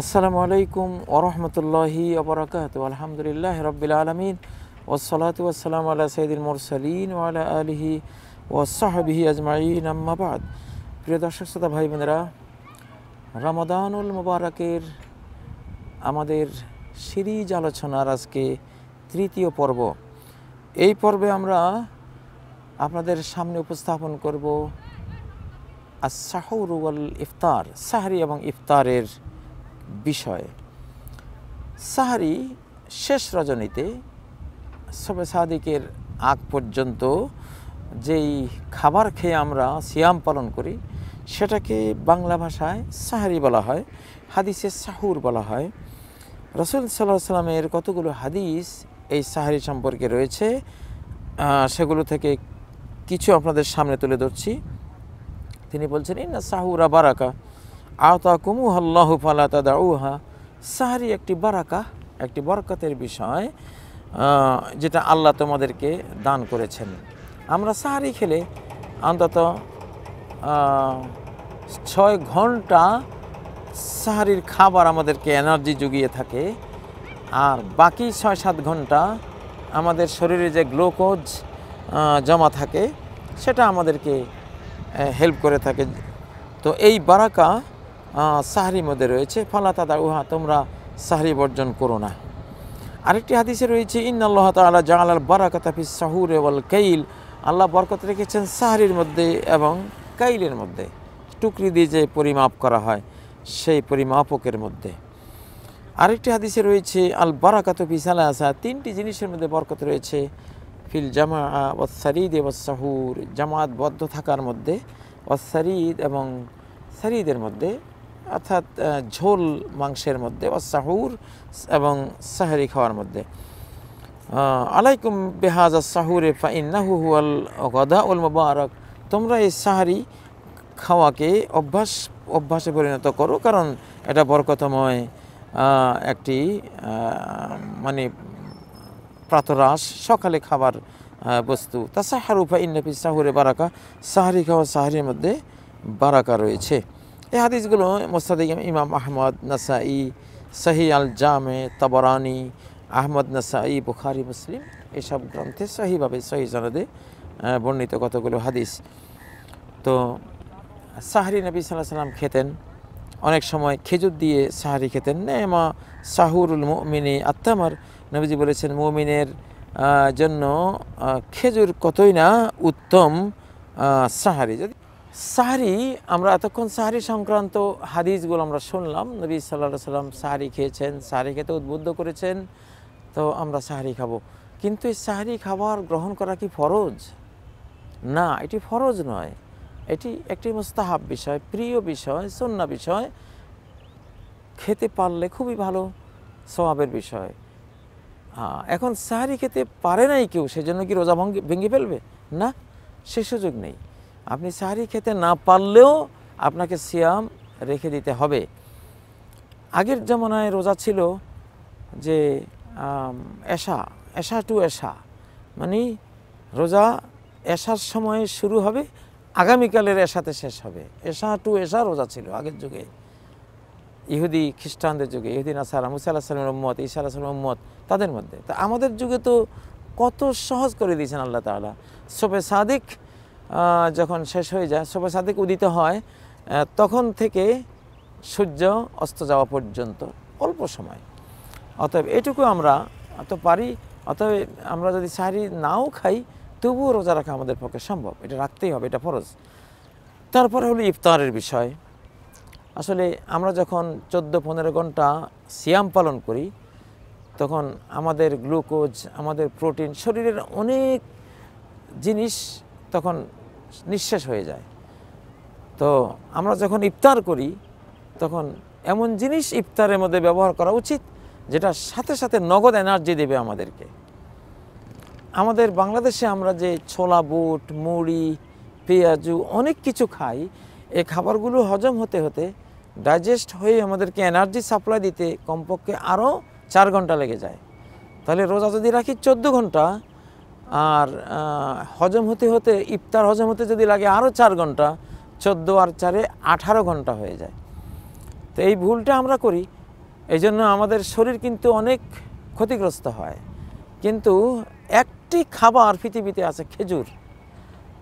আসসালামু আলাইকুম ওরহমতুল্লাহি আবরাকাত আলহামদুলিল্লাহ রবিল আলমিন ওসলাত ওসালাম আল্লাহ সঈদুল মুরসালিন ওয়ালা আলহি ওসাহাবিহি আজমাইন আম্মাবাদ প্রিয় দর্শক শ্রোতা ভাই বোনেরা রমদানুল মুবারকের আমাদের সিরিজ আলোচনার আজকে তৃতীয় পর্ব এই পর্বে আমরা আপনাদের সামনে উপস্থাপন করব আসাহরুয়াল ইফতার সাহারি এবং ইফতারের বিষয় সাহারি শেষ রজনীতে সবে সাদিকের আগ পর্যন্ত যেই খাবার খেয়ে আমরা সিয়াম পালন করি সেটাকে বাংলা ভাষায় সাহারি বলা হয় হাদিসে সাহুর বলা হয় রসুল সাল্লাহ সাল্লামের কতগুলো হাদিস এই সাহারি সম্পর্কে রয়েছে সেগুলো থেকে কিছু আপনাদের সামনে তুলে ধরছি তিনি বলছেন না সাহুরা বারাকা আতা কুমু আল্লাহ ফালা সাহারি একটি বারাকা একটি বরকতের বিষয় যেটা আল্লাহ তোমাদেরকে দান করেছেন আমরা সাহারি খেলে অন্তত ছয় ঘন্টা সাহারির খাবার আমাদেরকে এনার্জি জুগিয়ে থাকে আর বাকি ছয় সাত ঘন্টা আমাদের শরীরে যে গ্লুকোজ জমা থাকে সেটা আমাদেরকে হেল্প করে থাকে তো এই বারাকা সাহারির মধ্যে রয়েছে ফালা তাদা উহা তোমরা সাহারি বর্জন করো না আরেকটি হাদিসে রয়েছে ইন্নআল্লাহ তালা আল বারাকাতাফি সাহুর এবল কাইল আল্লাহ বরকত রেখেছেন সাহারির মধ্যে এবং কাইলের মধ্যে টুকরি দিয়ে যে পরিমাপ করা হয় সেই পরিমাপকের মধ্যে আরেকটি হাদিসে রয়েছে আল বারাকাত ফিসালা আসা তিনটি জিনিসের মধ্যে বরকত রয়েছে ফিল জামা ওয়াসারিদ জামাত বদ্ধ থাকার মধ্যে ওয়াসারিদ এবং সারিদের মধ্যে অর্থাৎ ঝোল মাংসের মধ্যে বা সাহুর এবং সাহারি খাওয়ার মধ্যে আলাইকুম বেহাজ সাহুরে ফাইন্নাহু আল গদা উল মুবারক তোমরা এই সাহারি খাওয়াকে অভ্যাস অভ্যাসে পরিণত করো কারণ এটা বরকতময় একটি মানে প্রাতরাস সকালে খাবার বস্তু তা সাহারু ফাইন্নফি সাহুরে বারাকা সাহারি খাওয়া সাহারির মধ্যে বারাকা রয়েছে এই হাদিসগুলো মোস্তাদ ইমাম আহমদ নাসাই সাহি আল জামে তবরানি আহমদ নাসাই বুখারি মুসলিম এসব গ্রন্থে সহিভাবে সহি জনদে বর্ণিত কতগুলো হাদিস তো সাহারি নবী সাল্লাহ সাল্লাম খেতেন অনেক সময় খেজুর দিয়ে সাহারি খেতেন নেমা সাহুরুল মুমিনী আত্মামার নবীজি বলেছেন মুমিনের জন্য খেজুর কতই না উত্তম সাহারি যদি সাহারি আমরা এতক্ষণ সাহারি সংক্রান্ত হাদিসগুলো আমরা শুনলাম নবী সাল্লা সাল্লাম সাহারি খেয়েছেন সাহারি খেতে উদ্বুদ্ধ করেছেন তো আমরা সাহারি খাব কিন্তু এই সাহারি খাবার গ্রহণ করা কি ফরজ না এটি ফরজ নয় এটি একটি মোস্তাহাব বিষয় প্রিয় বিষয় সন্না বিষয় খেতে পারলে খুবই ভালো স্বভাবের বিষয় এখন সাহারি খেতে পারে নাই কেউ সেজন্য কি রোজা ভঙ্গে ভেঙে ফেলবে না সে সুযোগ নেই আপনি সাহারি খেতে না পারলেও আপনাকে সিয়াম রেখে দিতে হবে আগের জমানায় রোজা ছিল যে এশা এশা টু এশা মানে রোজা এশার সময়ে শুরু হবে আগামীকালের এশাতে শেষ হবে এশা টু এশা রোজা ছিল আগের যুগে ইহুদি খ্রিস্টানদের যুগে ইহুদি নাসারা মুসাল্লাহামের উম্মত ইসাল্লাহামের উম্মত তাদের মধ্যে তা আমাদের যুগে তো কত সহজ করে দিয়েছেন আল্লাহ তালা সবে সাদিক যখন শেষ হয়ে যায় সোফা সাদিক উদিত হয় তখন থেকে সূর্য অস্ত যাওয়া পর্যন্ত অল্প সময় অতএব এটুকু আমরা অত পারি অতএব আমরা যদি সাহারি নাও খাই তবুও রোজা রাখা আমাদের পক্ষে সম্ভব এটা রাখতেই হবে এটা ফরজ তারপরে হলো ইফতারের বিষয় আসলে আমরা যখন চোদ্দো পনেরো ঘন্টা সিয়াম পালন করি তখন আমাদের গ্লুকোজ আমাদের প্রোটিন শরীরের অনেক জিনিস তখন নিঃশেষ হয়ে যায় তো আমরা যখন ইফতার করি তখন এমন জিনিস ইফতারের মধ্যে ব্যবহার করা উচিত যেটা সাথে সাথে নগদ এনার্জি দেবে আমাদেরকে আমাদের বাংলাদেশে আমরা যে ছোলা বুট মুড়ি পেঁয়াজু অনেক কিছু খাই এই খাবারগুলো হজম হতে হতে ডাইজেস্ট হয়ে আমাদেরকে এনার্জি সাপ্লাই দিতে কমপক্ষে আরও চার ঘন্টা লেগে যায় তাহলে রোজা যদি রাখি চোদ্দো ঘন্টা আর হজম হতে হতে ইফতার হজম হতে যদি লাগে আরও চার ঘন্টা চোদ্দো আর চারে আঠারো ঘন্টা হয়ে যায় তো এই ভুলটা আমরা করি এই জন্য আমাদের শরীর কিন্তু অনেক ক্ষতিগ্রস্ত হয় কিন্তু একটি খাবার পৃথিবীতে আছে খেজুর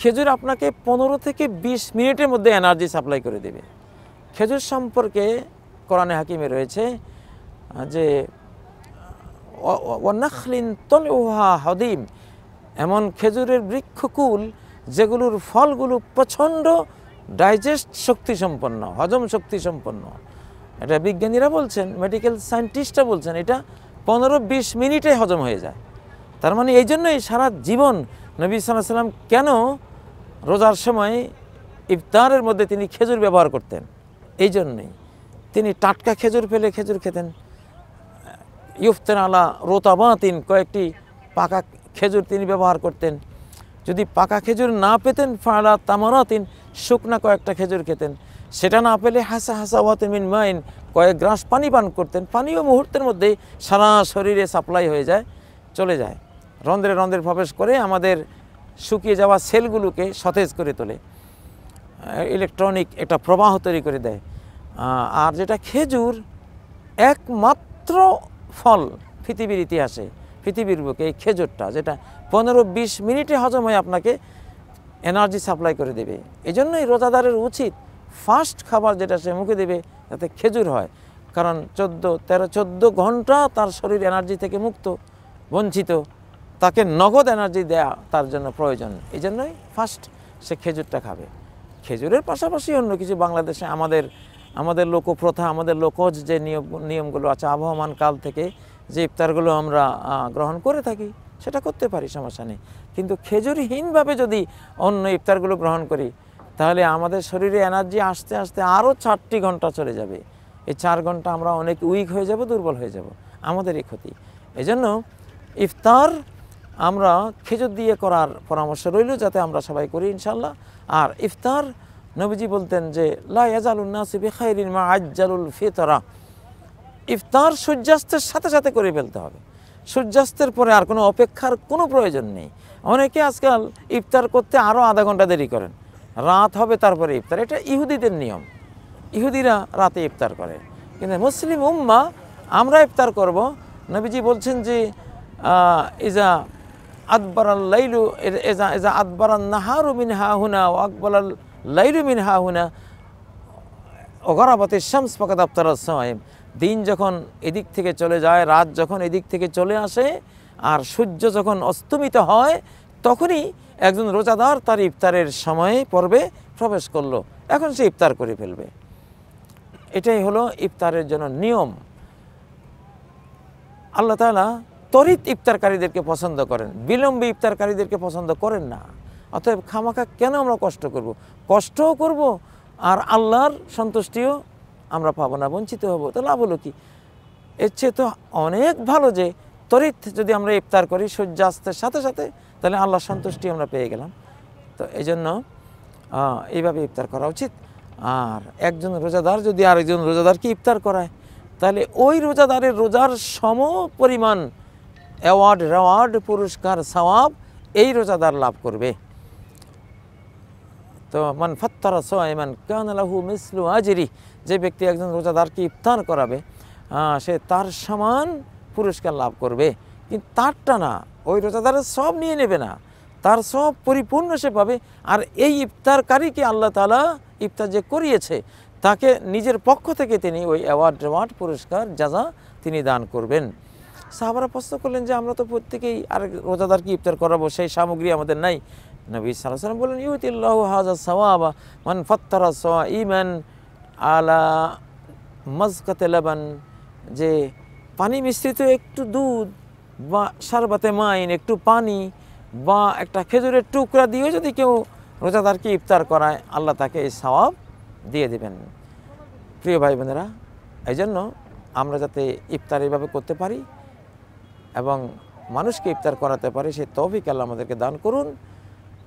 খেজুর আপনাকে পনেরো থেকে ২০ মিনিটের মধ্যে এনার্জি সাপ্লাই করে দেবে খেজুর সম্পর্কে কোরআনে হাকিমে রয়েছে যে ওয়ানাখলিন তল উহা হদিম এমন খেজুরের বৃক্ষকুল যেগুলোর ফলগুলো প্রচণ্ড ডাইজেস্ট শক্তি সম্পন্ন হজম শক্তি সম্পন্ন এটা বিজ্ঞানীরা বলছেন মেডিকেল সায়েন্টিস্টরা বলছেন এটা পনেরো বিশ মিনিটে হজম হয়ে যায় তার মানে এই জন্যই সারা জীবন নবী সাল্লাম কেন রোজার সময় ইফতারের মধ্যে তিনি খেজুর ব্যবহার করতেন এই জন্যই তিনি টাটকা খেজুর ফেলে খেজুর খেতেন ইফতেন আলা রোতাবাঁতিন কয়েকটি পাকা খেজুর তিনি ব্যবহার করতেন যদি পাকা খেজুর না পেতেন ফাঁড়া তামারাতিন শুকনা কয়েকটা খেজুর খেতেন সেটা না পেলে হাসা হাসা ওয়াতে মিন মাইন কয়েক গ্রাস পানি পান করতেন পানিও মুহূর্তের মধ্যেই সারা শরীরে সাপ্লাই হয়ে যায় চলে যায় রন্ধ্রে রন্ধ্রে প্রবেশ করে আমাদের শুকিয়ে যাওয়া সেলগুলোকে সতেজ করে তোলে ইলেকট্রনিক একটা প্রবাহ তৈরি করে দেয় আর যেটা খেজুর একমাত্র ফল পৃথিবীর ইতিহাসে পৃথিবীর বুকে এই খেজুরটা যেটা পনেরো বিশ মিনিটে হজম হয়ে আপনাকে এনার্জি সাপ্লাই করে দেবে এই জন্যই রোজাদারের উচিত ফার্স্ট খাবার যেটা সে মুখে দেবে তাতে খেজুর হয় কারণ চোদ্দো তেরো চোদ্দো ঘন্টা তার শরীর এনার্জি থেকে মুক্ত বঞ্চিত তাকে নগদ এনার্জি দেয়া তার জন্য প্রয়োজন এই জন্যই ফার্স্ট সে খেজুরটা খাবে খেজুরের পাশাপাশি অন্য কিছু বাংলাদেশে আমাদের আমাদের লোকপ্রথা আমাদের লোকজ যে নিয়ম নিয়মগুলো আছে আবহমান কাল থেকে যে ইফতারগুলো আমরা গ্রহণ করে থাকি সেটা করতে পারি সমস্যা নেই কিন্তু খেজুরহীনভাবে যদি অন্য ইফতারগুলো গ্রহণ করি তাহলে আমাদের শরীরে এনার্জি আসতে আসতে আরও চারটি ঘন্টা চলে যাবে এই চার ঘন্টা আমরা অনেক উইক হয়ে যাব দুর্বল হয়ে যাব আমাদেরই ক্ষতি এজন্য ইফতার আমরা খেজুর দিয়ে করার পরামর্শ রইল যাতে আমরা সবাই করি ইনশাল্লাহ আর ইফতার নবীজি বলতেন যে লা ইয়াজালুন্নাসি বেখাইরিন মা আজ্জালুল ফিতরা ইফতার সূর্যাস্তের সাথে সাথে করে ফেলতে হবে সূর্যাস্তের পরে আর কোনো অপেক্ষার কোনো প্রয়োজন নেই অনেকে আজকাল ইফতার করতে আরও আধা ঘন্টা দেরি করেন রাত হবে তারপরে ইফতার এটা ইহুদিদের নিয়ম ইহুদিরা রাতে ইফতার করে কিন্তু মুসলিম উম্মা আমরা ইফতার করব নবীজি বলছেন যে ইজা আদবরাল লাইলু এজা এজা আদবরাল নাহারু মিন হা হুনা ও আকবর লাইলু মিন হা হুনা ওগরাবতের শামস পকাত আফতার সাহেব দিন যখন এদিক থেকে চলে যায় রাত যখন এদিক থেকে চলে আসে আর সূর্য যখন অস্তমিত হয় তখনই একজন রোজাদার তার ইফতারের সময়ে পর্বে প্রবেশ করলো এখন সে ইফতার করে ফেলবে এটাই হলো ইফতারের জন্য নিয়ম আল্লাহ তালা তরিত ইফতারকারীদেরকে পছন্দ করেন বিলম্বে ইফতারকারীদেরকে পছন্দ করেন না অতএব খামাখা কেন আমরা কষ্ট করব। কষ্টও করব আর আল্লাহর সন্তুষ্টিও আমরা পাবো না বঞ্চিত হব তো লাভ হলো কি এর চেয়ে তো অনেক ভালো যে তরিত যদি আমরা ইফতার করি সূর্যাস্তের সাথে সাথে তাহলে আল্লাহ সন্তুষ্টি আমরা পেয়ে গেলাম তো এই জন্য এইভাবে ইফতার করা উচিত আর একজন রোজাদার যদি আরেকজন রোজাদারকে ইফতার করায় তাহলে ওই রোজাদারের রোজার সম পরিমাণ অ্যাওয়ার্ড রেওয়ার্ড পুরস্কার সবাব এই রোজাদার লাভ করবে তো মান ফতার সোয়াইমান কান আলাহু মিসলু আজরি যে ব্যক্তি একজন রোজাদারকে ইফতার করাবে সে তার সমান পুরস্কার লাভ করবে কিন্তু তারটা না ওই রোজাদারের সব নিয়ে নেবে না তার সব পরিপূর্ণ সে পাবে আর এই ইফতারকারীকে আল্লাহ তালা ইফতার যে করিয়েছে তাকে নিজের পক্ষ থেকে তিনি ওই অ্যাওয়ার্ড রেওয়ার্ড পুরস্কার যাজা তিনি দান করবেন সাহাবারা প্রশ্ন করলেন যে আমরা তো প্রত্যেকেই আর রোজাদারকে ইফতার করাবো সেই সামগ্রী আমাদের নাই নবী সাল্লাম বললেন ইউতিল্লাহ হাজা সওয়াবা মান ফত্তারা সোয়া ইমান আলা মজকাতে লাবান যে পানি মিশ্রিত একটু দুধ বা সারবাতে মাইন একটু পানি বা একটা খেজুরের টুকরা দিয়ে যদি কেউ রোজাদারকে ইফতার করায় আল্লাহ তাকে এই সওয়াব দিয়ে দেবেন প্রিয় ভাই বোনেরা এই জন্য আমরা যাতে ইফতার এইভাবে করতে পারি এবং মানুষকে ইফতার করাতে পারি সেই তফিক আল্লাহ আমাদেরকে দান করুন